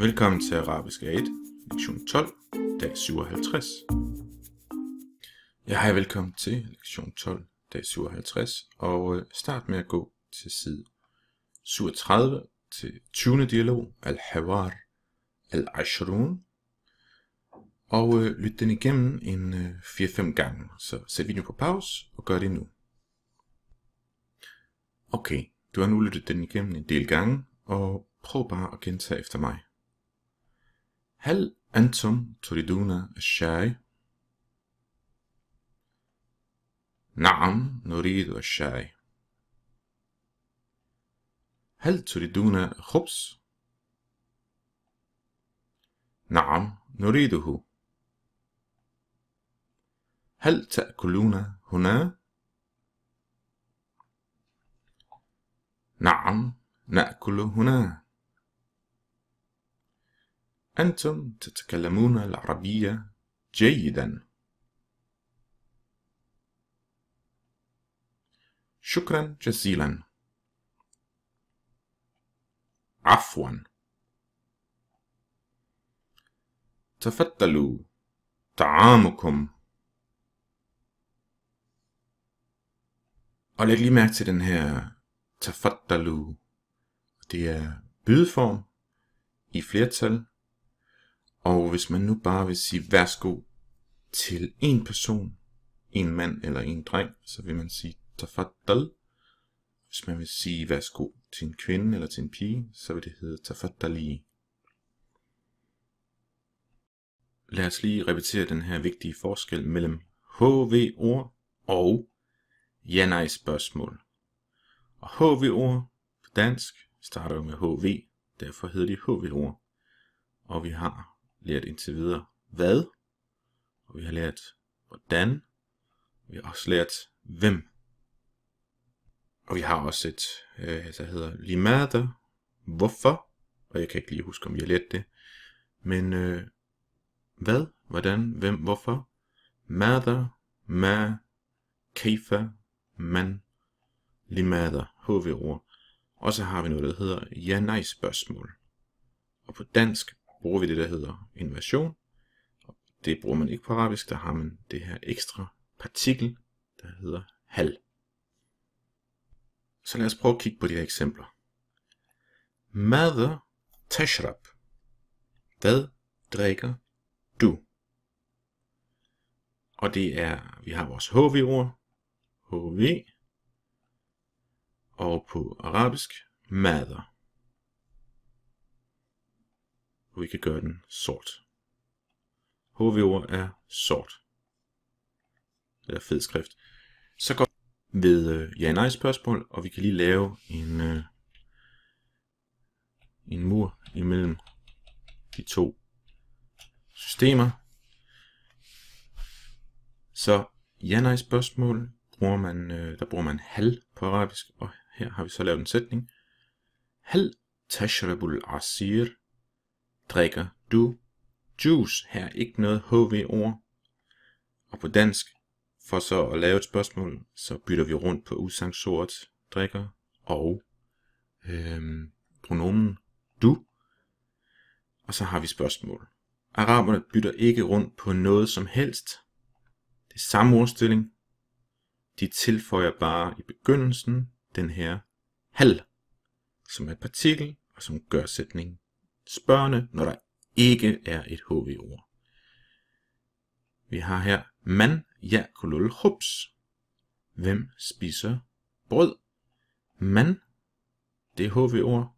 Velkommen til Arabisk A1, lektion 12, dag 57. Ja, hej, velkommen til lektion 12, dag 57, og øh, start med at gå til side 37 til 20. dialog, Al-Hawar Al-Ashrun, og øh, lyt den igennem en øh, 4-5 gange, så sæt videoen på pause og gør det nu. Okay, du har nu lyttet den igennem en del gange, og prøv bare at gentage efter mig. هل أنتم تريدون الشاي؟ نعم نريد الشاي هل تريدون خبز؟ نعم نريده هل تأكلون هنا؟ نعم نأكل هنا أنتم تتكلمون العربية جيدا شكرا جزيلا عفوا تفضلوا طعامكم Og læg lige mærke til den her tafaddalu. Det er bydeform i flertal, Og hvis man nu bare vil sige værsgo til en person, en mand eller en dreng, så vil man sige tafaddal. Hvis man vil sige værsgo til en kvinde eller til en pige, så vil det hedde tafaddali. Lad os lige repetere den her vigtige forskel mellem HV-ord og ja-nej-spørgsmål. Og HV-ord på dansk starter jo med HV, derfor hedder de HV-ord. Og vi har lært indtil videre hvad, og vi har lært hvordan, og vi har også lært hvem. Og vi har også et, øh, der hedder limada, hvorfor, og jeg kan ikke lige huske, om vi har lært det, men øh, hvad, hvordan, hvem, hvorfor, mada, ma, kefa, man, limada, hv-ord. Og så har vi noget, der hedder ja-nej spørgsmål. Og på dansk bruger vi det, der hedder inversion. Det bruger man ikke på arabisk, der har man det her ekstra partikel, der hedder hal. Så lad os prøve at kigge på de her eksempler. Mother tashrab. Hvad drikker du? Og det er, vi har vores HV-ord, HV, og på arabisk, mother. og vi kan gøre den sort. HV-ord er sort. Eller fed skrift. Så går vi ved øh, ja-nej spørgsmål, og vi kan lige lave en, øh, en mur imellem de to systemer. Så ja-nej spørgsmål, bruger man, øh, der bruger man hal på arabisk, og her har vi så lavet en sætning. Hal tashrabul asir drikker du juice? Her ikke noget HV-ord. Og på dansk, for så at lave et spørgsmål, så bytter vi rundt på usangsort drikker og øhm, pronomen du. Og så har vi spørgsmål. Araberne bytter ikke rundt på noget som helst. Det er samme ordstilling. De tilføjer bare i begyndelsen den her hal, som er et partikel, og som gør sætningen spørgende, når der ikke er et HV-ord. Vi har her man jakulul hups. Hvem spiser brød? Man, det er HV-ord.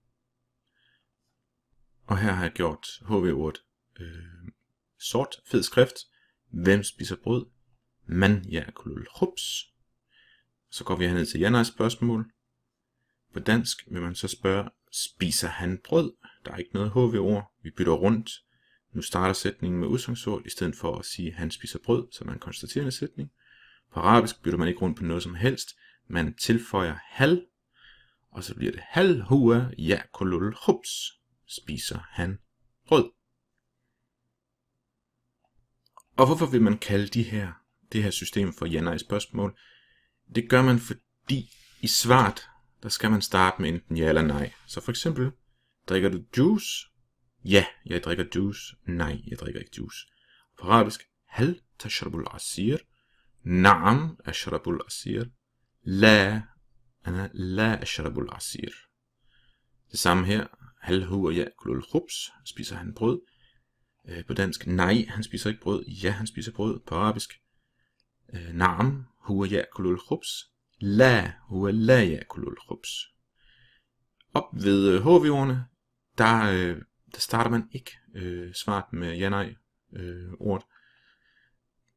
Og her har jeg gjort HV-ordet øh, sort, fed skrift. Hvem spiser brød? Man jakulul hups. Så går vi herned til Janas spørgsmål. På dansk vil man så spørge, spiser han brød? Der er ikke noget HV-ord. Vi bytter rundt. Nu starter sætningen med udsagnsord, i stedet for at sige, han spiser brød, som er en konstaterende sætning. På arabisk bytter man ikke rundt på noget som helst. Man tilføjer hal, og så bliver det hal hua ja kolul hups. Spiser han brød. Og hvorfor vil man kalde de her, det her system for ja spørgsmål? Det gør man, fordi i svaret, der skal man starte med enten ja eller nej. Så for eksempel, Drikker du juice? Ja, jeg drikker juice. Nej, jeg drikker ikke juice. På arabisk, hal tashrabul asir? Naam ashrabul asir. La, ana la ashrabul asir. Det samme her. Hal huwa ya'kulul khubs? Spiser han brød? Øh, på dansk, nej, han spiser ikke brød. Ja, han spiser brød. På arabisk, øh, naam huwa ya'kulul khubs? La huwa la ya'kulul khubs. Op ved HV-ordene, øh, der, øh, der starter man ikke øh, svaret med ja-nej øh,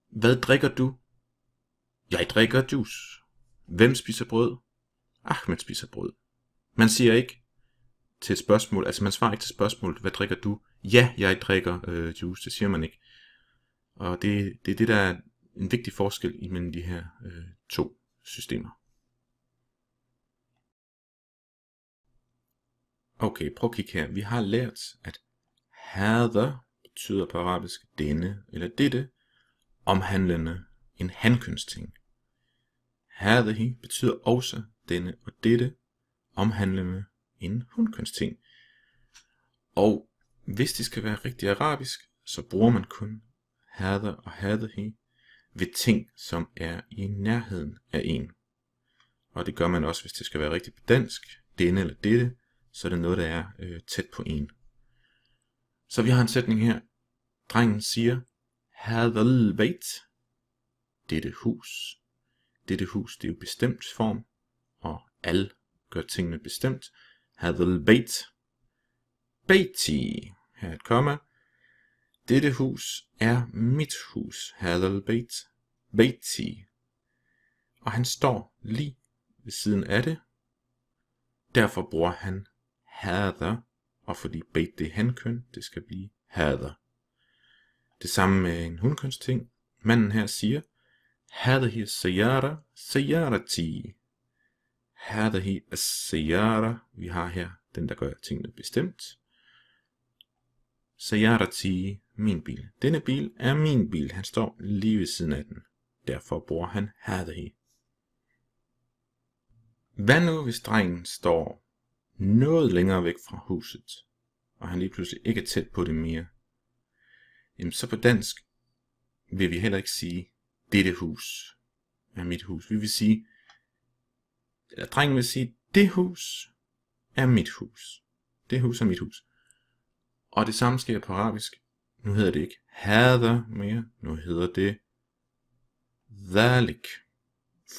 Hvad drikker du? Jeg drikker juice. Hvem spiser brød? Ahmed spiser brød. Man siger ikke til et spørgsmål, altså man svarer ikke til spørgsmålet, hvad drikker du? Ja, jeg drikker øh, juice, det siger man ikke. Og det, det er det, der er en vigtig forskel imellem de her øh, to systemer. Okay, prøv at kigge her. Vi har lært, at hadha betyder på arabisk denne eller dette, omhandlende en handkønsting. Hadehi betyder også denne og dette, omhandlende en hundkønsting. Og hvis det skal være rigtig arabisk, så bruger man kun hadha og hadehi ved ting, som er i nærheden af en. Og det gør man også, hvis det skal være rigtig på dansk, denne eller dette, så er det noget, der er øh, tæt på en. Så vi har en sætning her. Drengen siger, Hadal wait. Dette hus. Dette hus, det er jo bestemt form, og al gør tingene bestemt. Hadal wait. Beiti. Her et komma. Dette hus er mit hus, Hadal bait. Beiti. Og han står lige ved siden af det. Derfor bruger han hader, og fordi bait det er hankøn, det skal blive hader. Det samme med en ting. Manden her siger, sayara, هذه السيارة سيارتي هذه sayara, Vi har her den, der gør tingene bestemt. ti, min bil. Denne bil er min bil. Han står lige ved siden af den. Derfor bruger han hadahi. Hvad nu, hvis drengen står noget længere væk fra huset, og han lige pludselig ikke er tæt på det mere, jamen så på dansk vil vi heller ikke sige, dette hus er mit hus. Vi vil sige, eller drengen vil sige, det hus er mit hus. Det hus er mit hus. Og det samme sker på arabisk. Nu hedder det ikke hader mere, nu hedder det Thalik.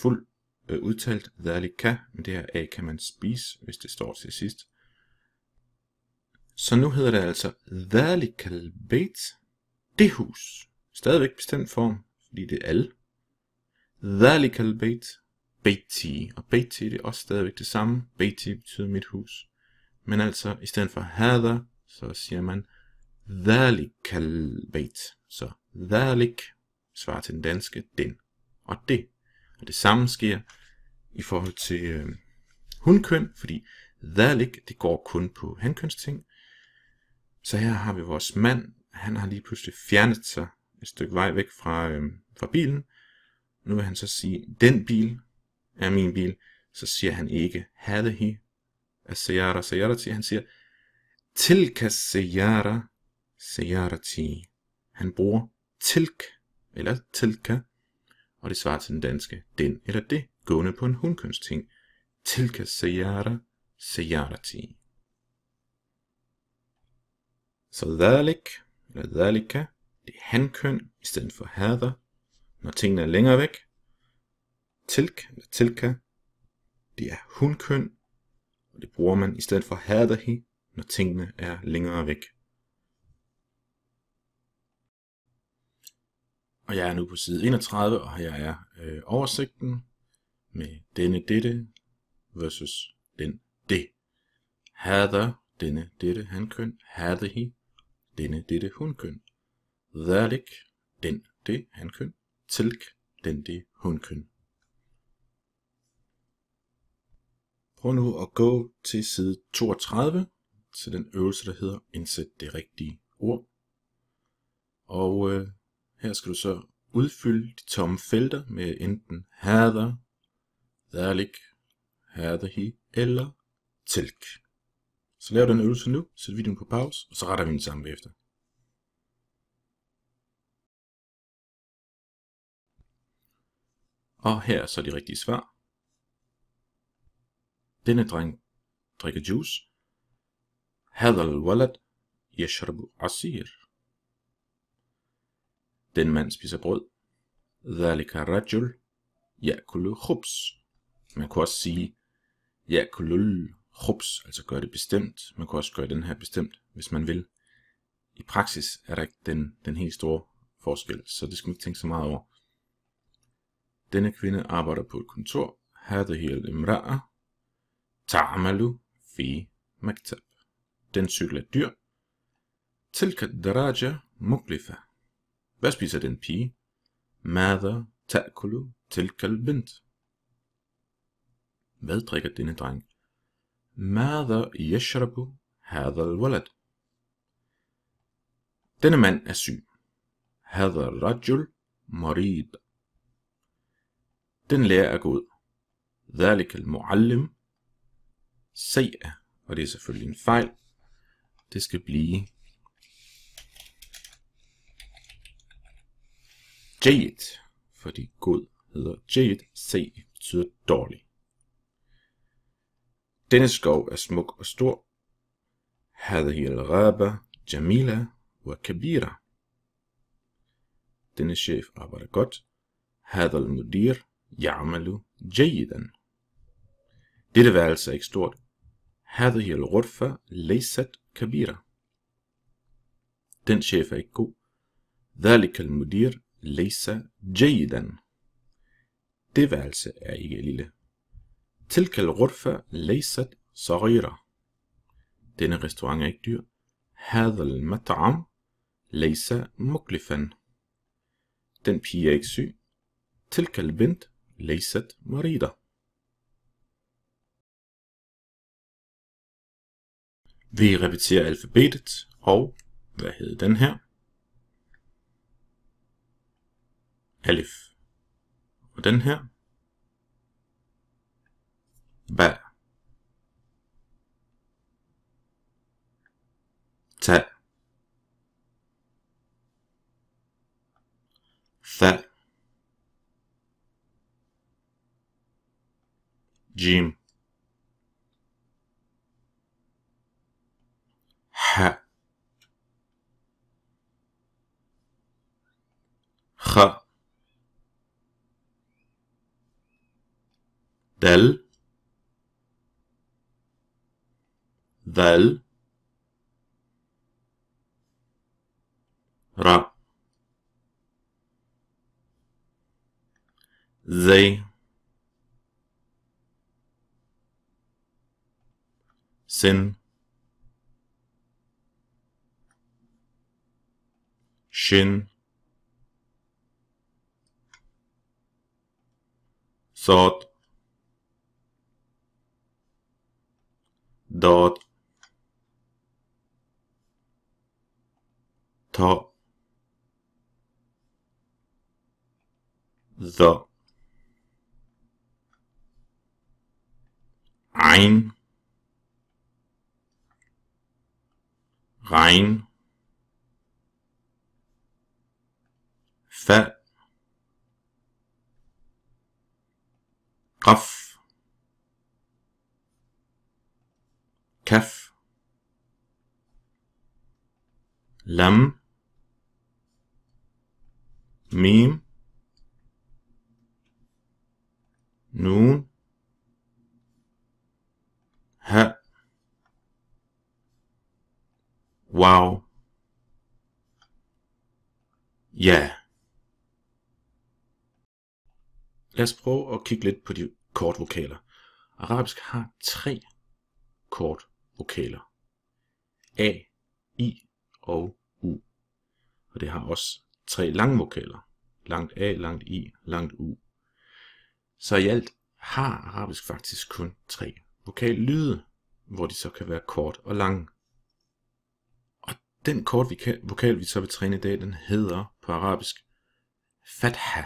Fuld øh, udtalt dhalika, men det her a kan man spise, hvis det står til sidst. Så nu hedder det altså dhalikal bait, det hus. Stadigvæk bestemt form, fordi det er al. Dhalikal bait, baiti. Og baiti det er også stadigvæk det samme. Baiti betyder mit hus. Men altså, i stedet for Hather, så siger man Dhalikal bait. Så Dhalik svarer til den danske den. Og det og det samme sker i forhold til øh, hundkøn, fordi dhalik, det går kun på hankønsting. Så her har vi vores mand, han har lige pludselig fjernet sig et stykke vej væk fra, øh, fra bilen. Nu vil han så sige, den bil er min bil. Så siger han ikke, havde he asayara sayarati. Han siger, tilka seyara sayarati. Han bruger tilk, eller tilka, og det svarer til den danske den eller det, gående på en hundkønsting. Tilka sejara, ti. Så dalik, eller dalika, det er hankøn i stedet for hader, når tingene er længere væk. Tilk, eller tilka, det er hunkøn, og det bruger man i stedet for haderhi, når tingene er længere væk. Og jeg er nu på side 31, og her er øh, oversigten med denne dette versus den det. Hadde denne dette hankøn, hadde he denne dette hunkøn. Værlik, den det hankøn, tilk, den det hunkøn. Prøv nu at gå til side 32, til den øvelse, der hedder indsæt det rigtige ord. Og øh, her skal du så udfylde de tomme felter med enten hader, derlig, hader he eller tilk. Så lav den øvelse nu, sæt videoen på pause, og så retter vi den sammen bagefter. Og her er så de rigtige svar. Denne dreng drikker juice. Hadal walad yashrabu asir. Den mand spiser brød. Dhalika rajul yakulu khubs. Man kunne også sige yakulul khubs, altså gør det bestemt. Man kunne også gøre den her bestemt, hvis man vil. I praksis er der ikke den, den helt store forskel, så det skal man ikke tænke så meget over. Denne kvinde arbejder på et kontor. Hadhihi al-imra'a ta'amalu fi maktab. Den cykel er dyr. Tilka daraja muklifa hvad spiser den pige? Mada ta'kulu til kalbint. Hvad drikker denne dreng? Mada yashrabu hadha walad Denne mand er syg. Hadha rajul marid. Den lærer er god. al-muallim. Se, og det er selvfølgelig en fejl. Det skal blive Jade, fordi god hedder Jade, C betyder dårlig. Denne skov er smuk og stor. Hadhi al-Raba, Jamila wa Kabira. Denne chef arbejder godt. Hadha al-Mudir, Ya'malu, Jayidan. Dette værelse er ikke stort. Hadhi al rutfa Laysat, Kabira. Den chef er ikke god. al-Mudir, Lisa Jaden. Det værelse er ikke lille. Tilkald Rutfa Laysat Sarira. Denne restaurant er ikke dyr. Hadal Mataram Laysa Muklifan. Den pige er ikke syg. Tilkald Bint Laysat Marida. Vi repeterer alfabetet og hvad hedder den her? ألف وتنهى باء تاء ثاء جيم حاء خ del, del, ra, زي سن شن صوت dot to the ein rein fe قف كف لم ميم نون ه واو يا Lad os prøve at kigge lidt på de kortvokaler. Arabisk har tre kort vokaler. A, I og U. Og det har også tre langvokaler. Langt A, langt I, langt U. Så i alt har arabisk faktisk kun tre vokallyde, hvor de så kan være kort og lang. Og den kort vokal, vi så vil træne i dag, den hedder på arabisk fatha.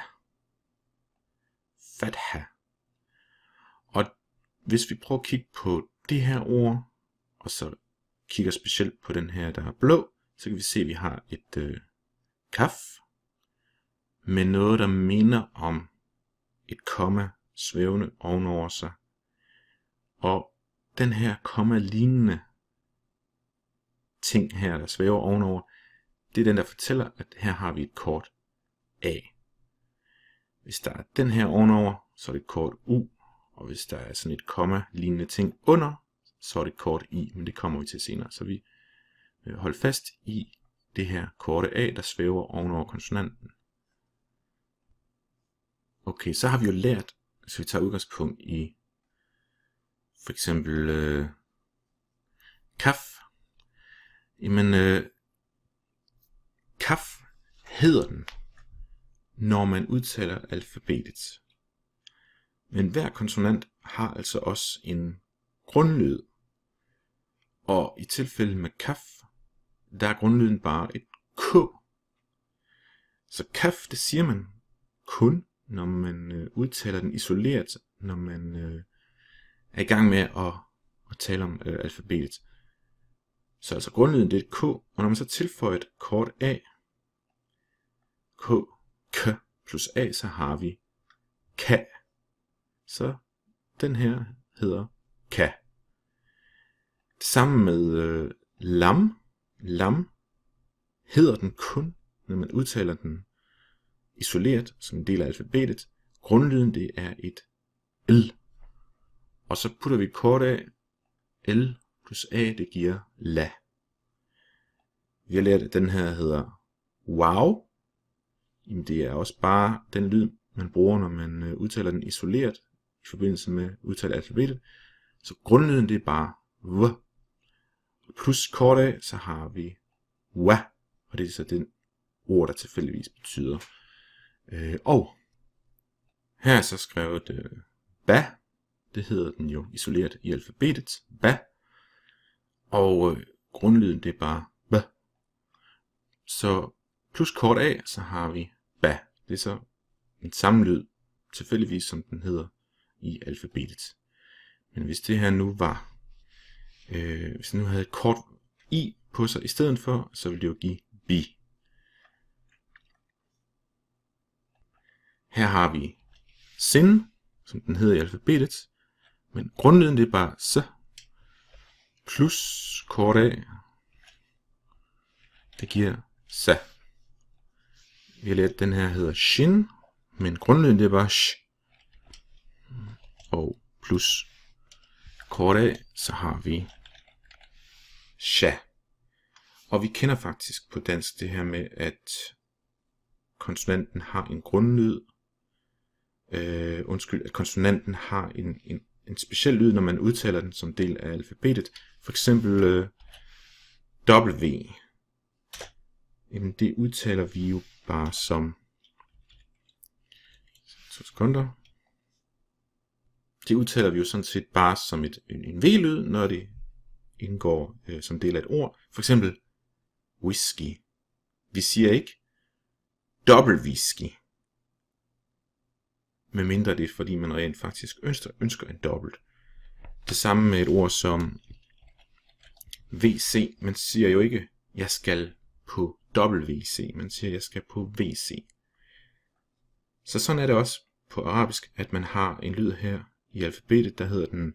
Fatha. Og hvis vi prøver at kigge på det her ord, og så kigger specielt på den her, der er blå, så kan vi se, at vi har et øh, kaf med noget, der minder om et komma svævende ovenover sig. Og den her komma-lignende ting her, der svæver ovenover, det er den, der fortæller, at her har vi et kort A. Hvis der er den her ovenover, så er det et kort U, og hvis der er sådan et komma-lignende ting under, så er det kort i, men det kommer vi til senere. Så vi øh, holder fast i det her korte a, der svæver ovenover konsonanten. Okay, så har vi jo lært, så vi tager udgangspunkt i for eksempel øh, kaf. Jamen, øh, kaf hedder den, når man udtaler alfabetet. Men hver konsonant har altså også en grundlyd, og i tilfældet med kaf, der er grundlyden bare et k. Så kaf, det siger man kun, når man øh, udtaler den isoleret, når man øh, er i gang med at, at tale om øh, alfabetet. Så altså grundlyden det er et k, og når man så tilføjer et kort a, k, k plus a, så har vi ka. Så den her hedder ka. Sammen med øh, lam, lam, hedder den kun, når man udtaler den isoleret som en del af alfabetet. Grundlyden det er et L. Og så putter vi kort af L plus A, det giver la. Vi har lært, at den her hedder wow. Jamen, det er også bare den lyd, man bruger, når man øh, udtaler den isoleret i forbindelse med udtale alfabetet. Så grundlyden det er bare v plus kort af, så har vi wa, og det er så den ord, der tilfældigvis betyder øh, og. Her er så skrevet øh, ba, det hedder den jo isoleret i alfabetet, ba, og øh, grundlyden det er bare ba. Så plus kort a, så har vi ba. Det er så en lyd, tilfældigvis som den hedder i alfabetet. Men hvis det her nu var Øh, hvis den nu havde et kort i på sig i stedet for, så ville det jo give bi. Her har vi sin, som den hedder i alfabetet, men grundlyden det er bare s, plus kort a, det giver sa. Vi har den her hedder shin, men grundlyden det er bare sh. Og plus kort a, så har vi sha. Og vi kender faktisk på dansk det her med, at konsonanten har en grundlyd. Øh, undskyld, at konsonanten har en, en, en speciel lyd, når man udtaler den som del af alfabetet. For eksempel øh, W. Jamen det udtaler vi jo bare som... To sekunder. Det udtaler vi jo sådan set bare som et, en, en V-lyd, når det indgår øh, som del af et ord. For eksempel whisky. Vi siger ikke dobbelt whisky. mindre det er, fordi man rent faktisk ønsker, ønsker en dobbelt. Det samme med et ord som VC. Man siger jo ikke, jeg skal på dobbelt WC. Man siger, jeg skal på VC. Så sådan er det også på arabisk, at man har en lyd her i alfabetet, der hedder den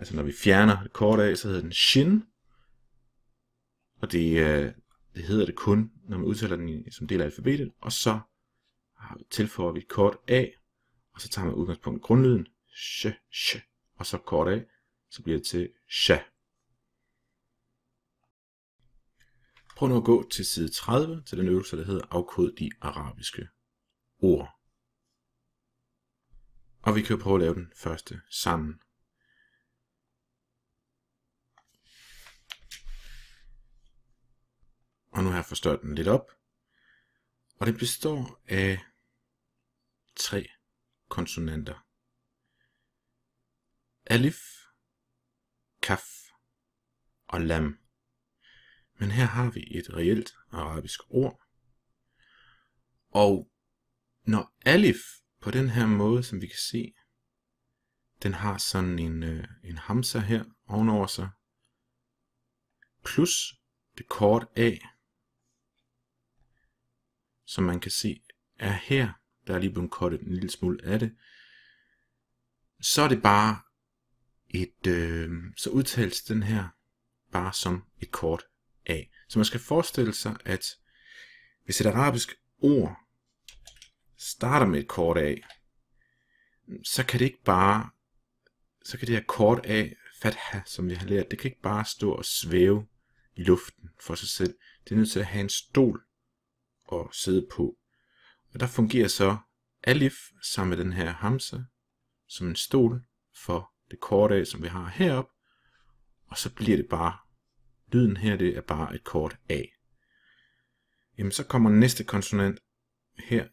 Altså når vi fjerner det kort af, så hedder den shin. Og det, øh, det hedder det kun, når man udtaler den som del af alfabetet. Og så tilføjer vi kort a, og så tager man udgangspunkt i grundlyden. Sh, sh, og så kort a, så bliver det til sha. Prøv nu at gå til side 30, til den øvelse, der hedder Afkod de arabiske ord. Og vi kan jo prøve at lave den første sammen. og nu har jeg forstørret den lidt op. Og det består af tre konsonanter. Alif, kaf og lam. Men her har vi et reelt arabisk ord. Og når alif på den her måde, som vi kan se, den har sådan en, øh, en hamsa her ovenover sig, plus det korte a, som man kan se er her, der er lige blevet kottet en lille smule af det, så er det bare et, øh, så udtales den her bare som et kort A. Så man skal forestille sig, at hvis et arabisk ord starter med et kort A, så kan det ikke bare, så kan det her kort A, fatha, som vi har lært, det kan ikke bare stå og svæve i luften for sig selv. Det er nødt til at have en stol at sidde på. Og der fungerer så alif sammen med den her hamza som en stol for det kort A, som vi har herop, og så bliver det bare, lyden her det er bare et kort A. Jamen så kommer næste konsonant her,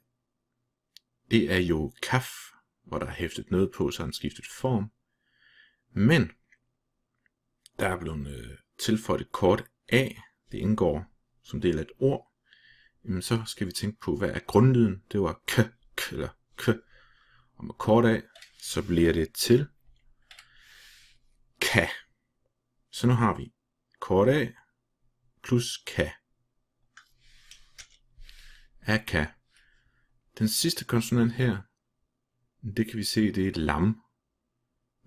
det er jo kaf, hvor der er hæftet noget på, så han skiftet form. Men der er blevet øh, tilføjet et kort A, det indgår som del af et ord, jamen så skal vi tænke på, hvad er grundlyden? Det var k, k eller k. Og med kort af, så bliver det til ka. Så nu har vi kort af plus ka. Er Den sidste konsonant her, det kan vi se, det er et lam.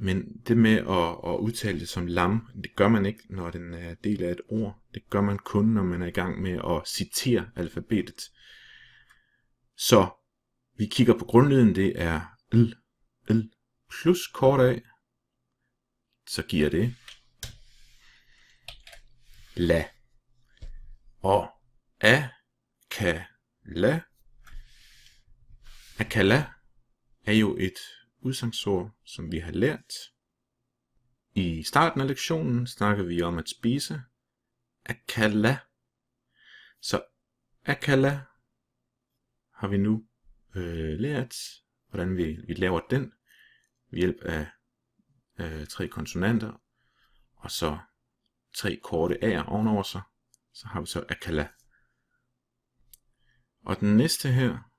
Men det med at, at udtale det som lam, det gør man ikke, når den er øh, del af et ord. Det gør man kun, når man er i gang med at citere alfabetet. Så vi kigger på grundlyden, det er l, l plus kort af, så giver det la. Og a kan la, akala er jo et udsangsord, som vi har lært. I starten af lektionen snakkede vi om at spise akala. Så akala har vi nu øh, lært, hvordan vi, vi laver den ved hjælp af øh, tre konsonanter og så tre korte A'er ovenover sig. Så har vi så akala. Og den næste her,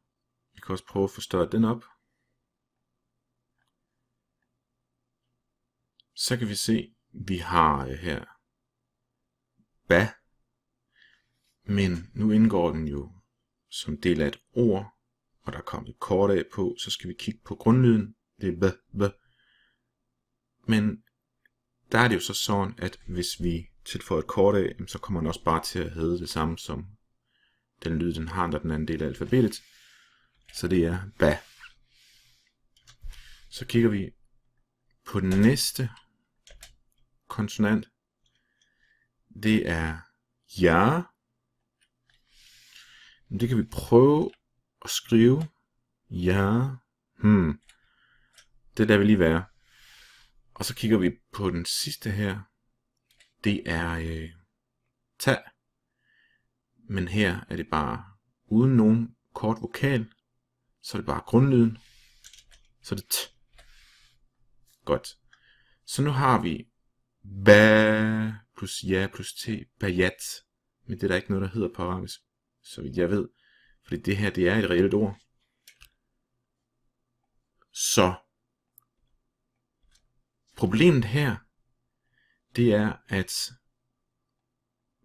vi kan også prøve at forstørre den op. så kan vi se, vi har øh, her ba, men nu indgår den jo som del af et ord, og der er kommet kort af på, så skal vi kigge på grundlyden, det er b, b. Men der er det jo så sådan, at hvis vi tilføjer et kort af, så kommer den også bare til at hedde det samme som den lyd, den har, når den anden del af alfabetet. Så det er ba. Så kigger vi på den næste konsonant. Det er ja. Det kan vi prøve at skrive. Ja. Hmm. Det der vi lige være. Og så kigger vi på den sidste her. Det er øh, ta. Men her er det bare uden nogen kort vokal. Så er det bare grundlyden. Så er det t godt. Så nu har vi ba plus ja plus t, bayat. Men det er der ikke noget, der hedder på arabisk, så vidt jeg ved. Fordi det her, det er et reelt ord. Så problemet her, det er, at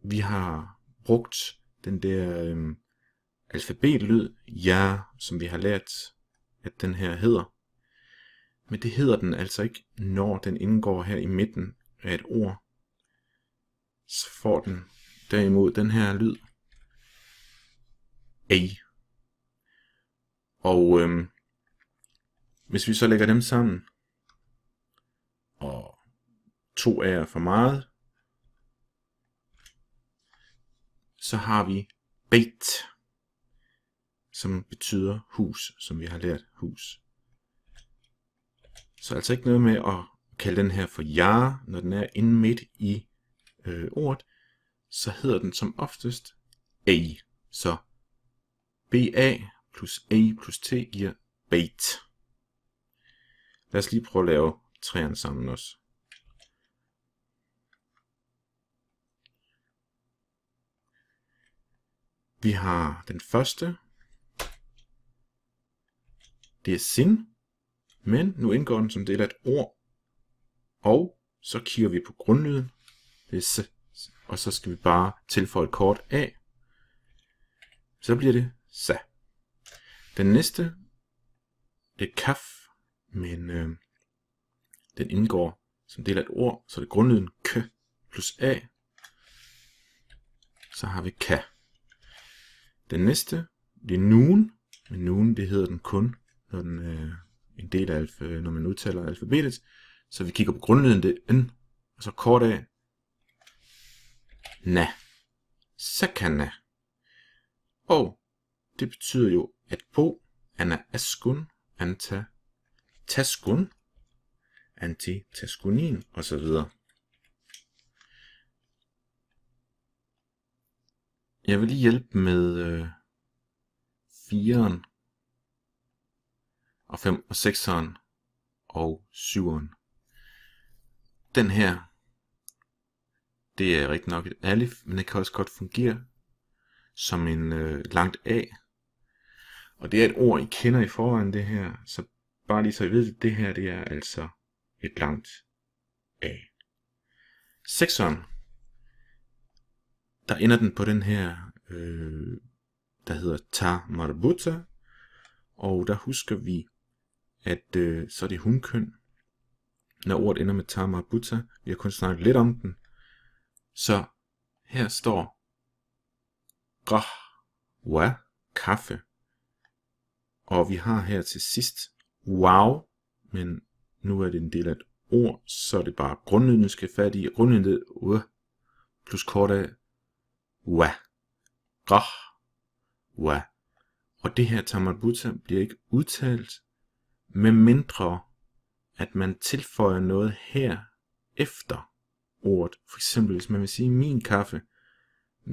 vi har brugt den der øhm, alfabetlyd, ja, som vi har lært, at den her hedder, men det hedder den altså ikke, når den indgår her i midten af et ord. Så får den derimod den her lyd. A. Og øhm, hvis vi så lægger dem sammen, og to er for meget, så har vi bait, som betyder hus, som vi har lært hus. Så altså ikke noget med at kalde den her for ja, når den er inde midt i øh, ordet, så hedder den som oftest a. Så ba plus a plus t giver bait. Lad os lige prøve at lave træerne sammen også. Vi har den første. Det er sin men nu indgår den som del af et ord, og så kigger vi på grundlyden, det er s, og så skal vi bare tilføje et kort a, så bliver det sa. Den næste, det er kaf, men øh, den indgår som del af et ord, så det er grundlyden k plus a, så har vi ka. Den næste, det er nun, men nun det hedder den kun, når den øh, en del af, øh, når man udtaler alfabetet. Så vi kigger på grundlyden, det er N, og så kort af, na, sakana. Og det betyder jo, at bo, anna askun, anta taskun, anti taskunin, osv. Jeg vil lige hjælpe med øh, fireren og 5 og 6'eren og 7'eren. Den her, det er rigtig nok et alif, men det kan også godt fungere som en øh, langt A. Og det er et ord, I kender i forvejen, det her. Så bare lige så I ved det, det her det er altså et langt A. 6'eren, der ender den på den her, øh, der hedder Ta Marbuta, og der husker vi at øh, så er det hunkøn, når ordet ender med Tamar Buddha. Vi har kun snakket lidt om den. Så her står wa, kaffe. Og vi har her til sidst wow, men nu er det en del af et ord, så er det bare grundlyden, du skal fat i. Grundlyden uh, plus kort af wa. Rah, wa. Og det her Tamar Buddha bliver ikke udtalt, med mindre at man tilføjer noget her efter ordet. For eksempel, hvis man vil sige min kaffe,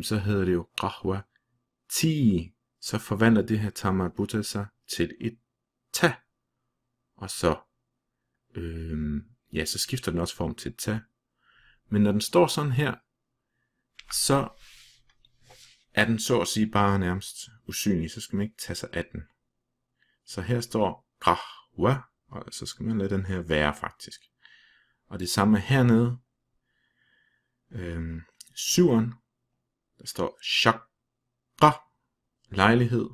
så hedder det jo Rahwa Ti. Så forvandler det her tamabuta sig til et Ta. Og så, øhm, ja, så skifter den også form til Ta. Men når den står sådan her, så er den så at sige bare nærmest usynlig, så skal man ikke tage sig af den. Så her står Grah wa, og så skal man lade den her være faktisk. Og det samme hernede. Øhm, syveren, der står chakra, lejlighed.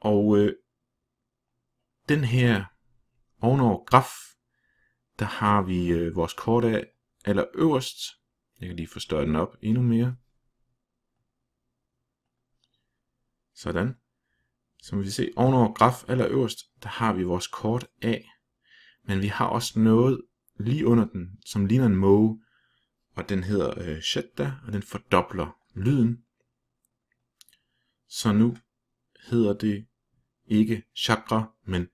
Og øh, den her ovenover graf, der har vi øh, vores kort af aller øverst. Jeg kan lige forstørre den op endnu mere. Sådan. Som vi kan se ovenover graf eller øverst, der har vi vores kort A. Men vi har også noget lige under den, som ligner en måge, og den hedder øh, Shetta, og den fordobler lyden. Så nu hedder det ikke chakra, men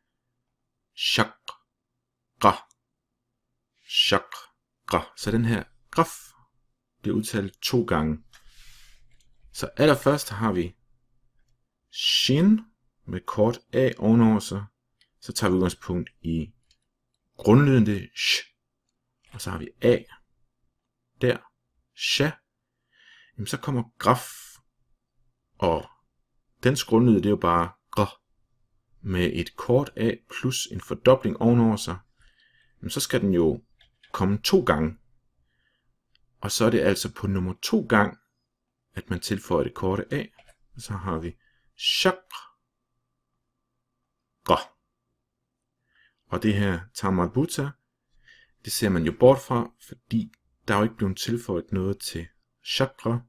chakra. Chakra. Så den her graf bliver udtalt to gange. Så allerførst har vi shin, med kort A ovenover sig, så tager vi udgangspunkt i grundlyden, det sh, og så har vi A, der, sha, så kommer graf, og dens grundlyd, det er jo bare gr, med et kort A plus en fordobling ovenover sig, så skal den jo komme to gange. Og så er det altså på nummer to gang, at man tilføjer det korte A, og så har vi chakra, og det her Tamarbuta, det ser man jo bort fra, fordi der er jo ikke blevet tilføjet noget til chakra.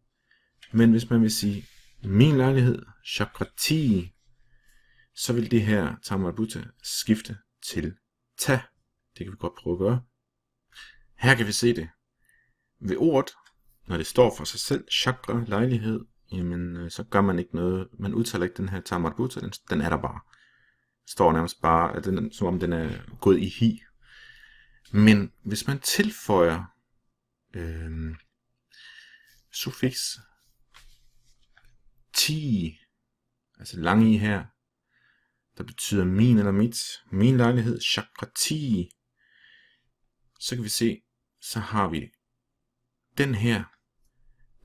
Men hvis man vil sige, min lejlighed, chakra 10, så vil det her Tamarbuta skifte til ta. Det kan vi godt prøve at gøre. Her kan vi se det. Ved ordet, når det står for sig selv, chakra, lejlighed, jamen øh, så gør man ikke noget. Man udtaler ikke den her Tamarbuta, den, den er der bare står nærmest bare, at den, som om den er gået i hi. Men hvis man tilføjer øh, suffix ti, altså lang i her, der betyder min eller mit, min lejlighed, chakrati, så kan vi se, så har vi den her,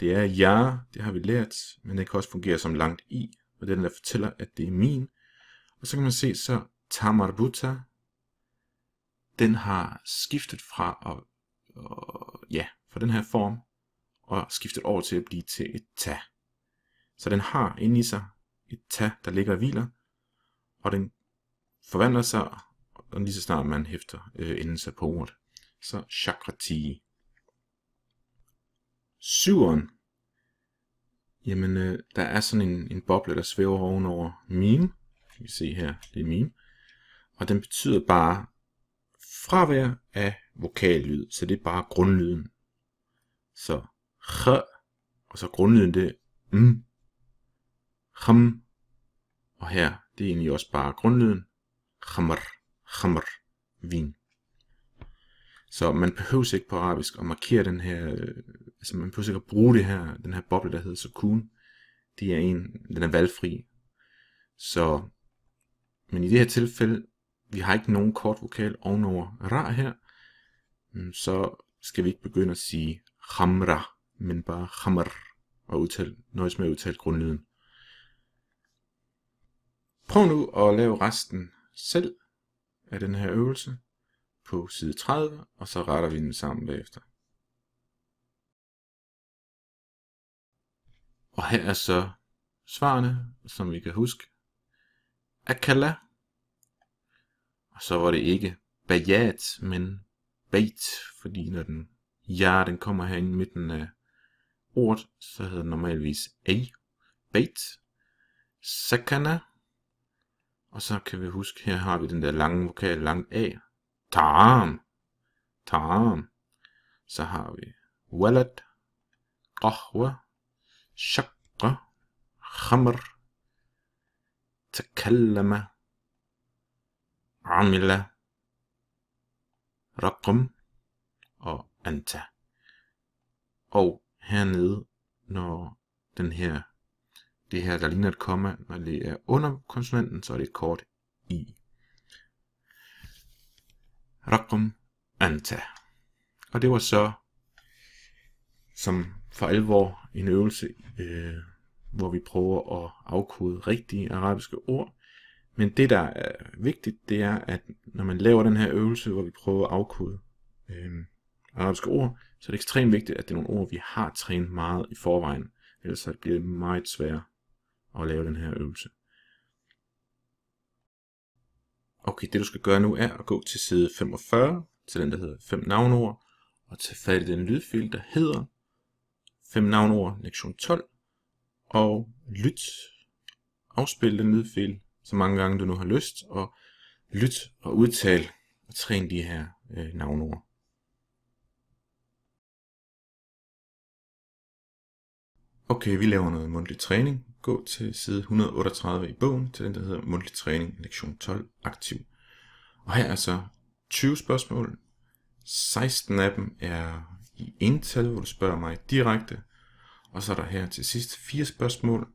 det er ja, det har vi lært, men det kan også fungere som langt i, og den der fortæller, at det er min, og så kan man se, så Tamarbuta, den har skiftet fra og, og, øh, ja, fra den her form, og skiftet over til at blive til et ta. Så den har inde i sig et ta, der ligger og hviler, og den forvandler sig, og lige så snart man hæfter øh, sig på ordet. Så chakrati. Syveren. Jamen, øh, der er sådan en, en boble, der svæver ovenover min, kan kan se her, det er meme. Og den betyder bare fravær af vokallyd, så det er bare grundlyden. Så h, og så grundlyden det er m, ham, og her, det er egentlig også bare grundlyden, hamr, hamr, vin. Så man behøver ikke på arabisk at markere den her, øh, altså man behøver ikke at bruge det her, den her boble, der hedder sukun. Det er en, den er valgfri. Så men i det her tilfælde, vi har ikke nogen kort vokal ovenover ra her, mm, så skal vi ikke begynde at sige hamra, men bare hamr og udtale, nøjes med at udtale grundlyden. Prøv nu at lave resten selv af den her øvelse på side 30, og så retter vi den sammen bagefter. Og her er så svarene, som vi kan huske. Akala. Og så var det ikke Bayat, men Bait, fordi når den ja, den kommer her i midten af ordet, så hedder den normalvis A, Bait, Sakana. Og så kan vi huske, her har vi den der lange vokal, lang A, Tam. Tam. Så har vi Wallet. Qahwa, Shakra, Khamr, تكلم عمل رقم og anta. Og hernede, når den her, det her, der ligner et komma, når det er under konsonanten, så er det kort i. Rakum anta. Og det var så, som for alvor en øvelse, øh, hvor vi prøver at afkode rigtige arabiske ord. Men det, der er vigtigt, det er, at når man laver den her øvelse, hvor vi prøver at afkode øh, arabiske ord, så er det ekstremt vigtigt, at det er nogle ord, vi har trænet meget i forvejen. Ellers så bliver det meget svært at lave den her øvelse. Okay, det du skal gøre nu er at gå til side 45, til den der hedder 5 navnord, og tage fat i den lydfil, der hedder 5 navnord, lektion 12, og lyt. Afspil den lydfil så mange gange du nu har lyst, og lyt og udtal og træn de her øh, navnord. Okay, vi laver noget mundtlig træning. Gå til side 138 i bogen, til den der hedder mundtlig træning, lektion 12, aktiv. Og her er så 20 spørgsmål. 16 af dem er i ental, hvor du spørger mig direkte, og så er der her til sidst fire spørgsmål,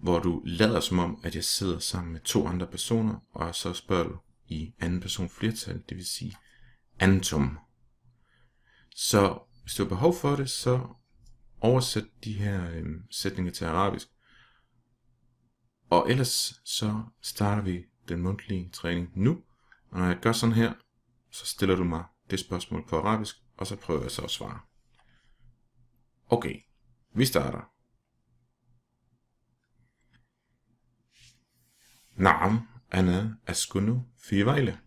hvor du lader som om, at jeg sidder sammen med to andre personer, og så spørger du i anden person flertal, det vil sige antum. Så hvis du har behov for det, så oversæt de her øh, sætninger til arabisk. Og ellers så starter vi den mundtlige træning nu. Og når jeg gør sådan her, så stiller du mig det spørgsmål på arabisk, og så prøver jeg så at svare. Okay, بيستعارة نعم أنا أسكن في فيلا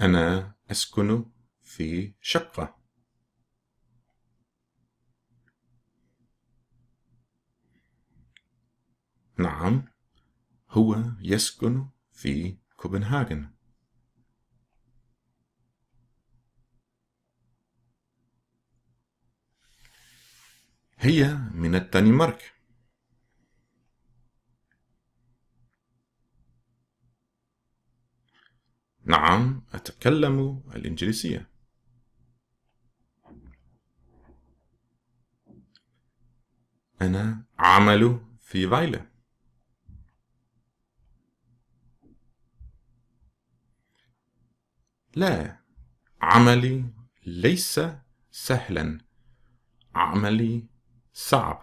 أنا أسكن في شقة نعم هو يسكن في كوبنهاغن. هي من الدنمارك نعم أتكلم الإنجليزية أنا أعمل في فايلا لا عملي ليس سهلا عملي صعب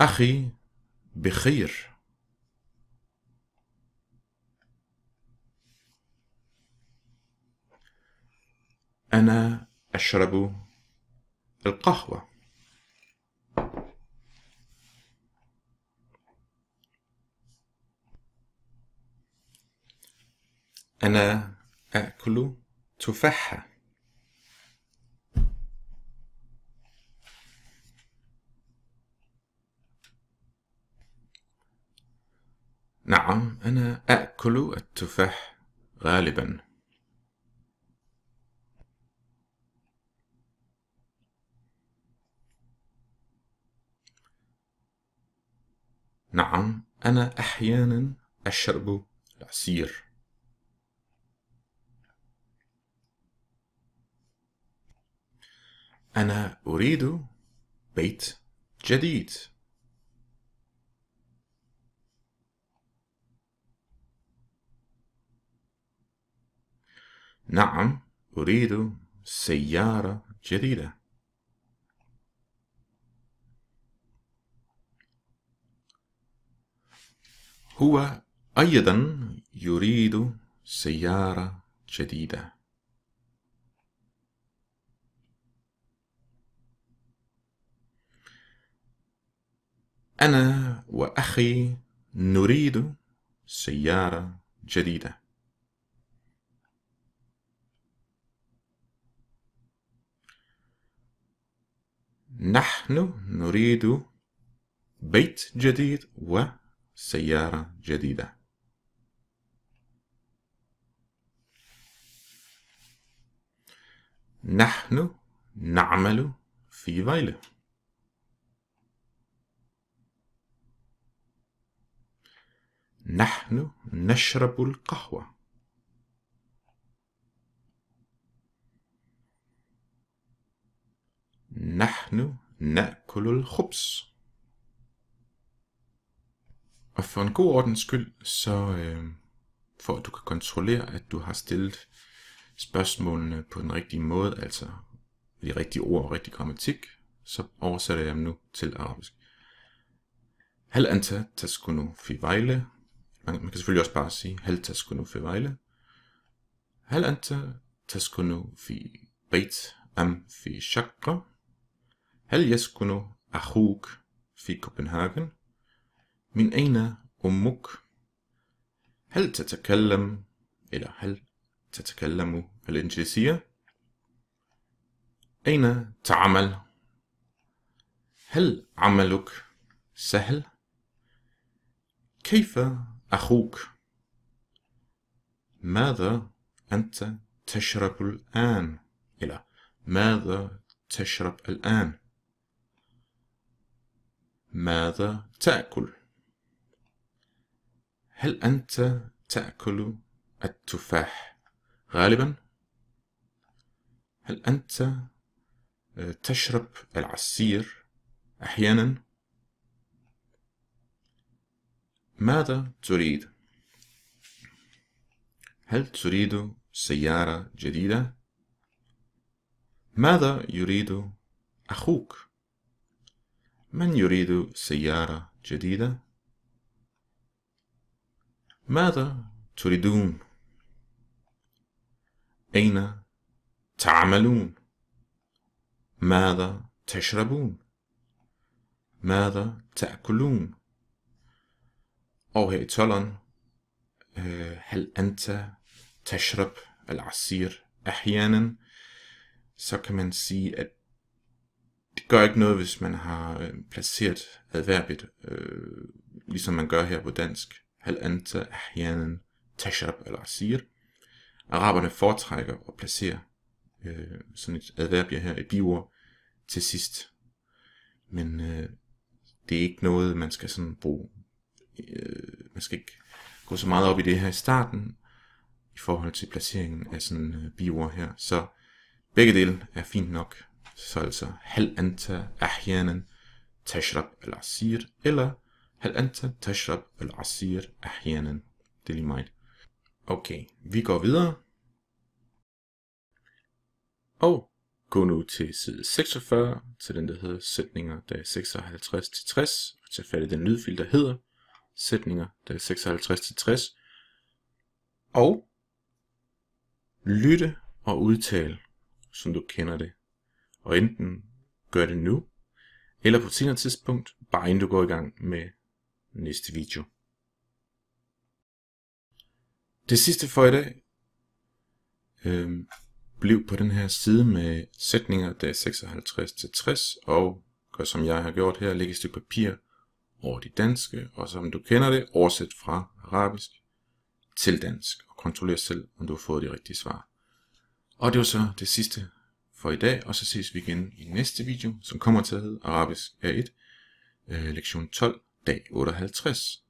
أخي بخير أنا أشرب القهوة أنا آكل تفاحة نعم أنا أأكل التفاح غالبا نعم أنا أحيانا أشرب العصير أنا أريد بيت جديد. نعم أريد سيارة جديدة. هو أيضا يريد سيارة جديدة. أنا وأخي نريد سيارة جديدة نحن نريد بيت جديد وسيارة جديدة نحن نعمل في فيلا. نحن نشرب القهوة نحن نأكل الخبز Og for en god ordens skyld, så øh, for at du kan kontrollere, at du har stillet spørgsmålene på den rigtige måde, altså de rigtige ord og rigtig grammatik, så oversætter jeg dem nu til arabisk. Hal anta taskunu fi vejle, man kan selvfølgelig også bare sige, hal taskunu fi Vejle. Hal anta taskunu fi Beit am fi Chakra. هل يسكن أخوك في كوبنهاجن؟ من أين أمك؟ هل تتكلم إلى هل تتكلم الإنجليزية؟ أين تعمل؟ هل عملك سهل؟ كيف أخوك ماذا أنت تشرب الآن إلى ماذا تشرب الآن ماذا تأكل هل أنت تأكل التفاح غالبا هل أنت آه، تشرب العصير أحيانا ماذا تريد؟ هل تريد سيارة جديدة؟ ماذا يريد أخوك؟ من يريد سيارة جديدة؟ ماذا تريدون؟ أين تعملون؟ ماذا تشربون؟ ماذا تأكلون؟ tolleren, øh, hal anta tashrab al asir أحيانا så kan man sige, at det gør ikke noget, hvis man har øh, placeret adverbet, øh, ligesom man gør her på dansk. Hal anta ahyanan tashrab al asir. Araberne foretrækker at placere øh, sådan et adverb her, et biord, til sidst. Men øh, det er ikke noget, man skal sådan bruge øh, man skal ikke gå så meget op i det her i starten, i forhold til placeringen af sådan en øh, biord her. Så begge dele er fint nok. Så altså, hal anta ahyanan tashrab al-asir, eller hal anta tashrab al-asir ahyanan. Det er lige meget. Okay, vi går videre. Og gå nu til side 46, til den der hedder sætninger, der er 56 til 60, og tage fat i den lydfil, der hedder sætninger, der er 56-60, og lytte og udtale, som du kender det. Og enten gør det nu, eller på et senere tidspunkt, bare inden du går i gang med næste video. Det sidste for i dag. Øhm, bliv på den her side med sætninger, der er 56-60, og gør som jeg har gjort her, læg et stykke papir over de danske, og som du kender det, oversæt fra arabisk til dansk, og kontroller selv, om du har fået de rigtige svar. Og det var så det sidste for i dag, og så ses vi igen i næste video, som kommer til at hedde Arabisk A1, øh, lektion 12, dag 58.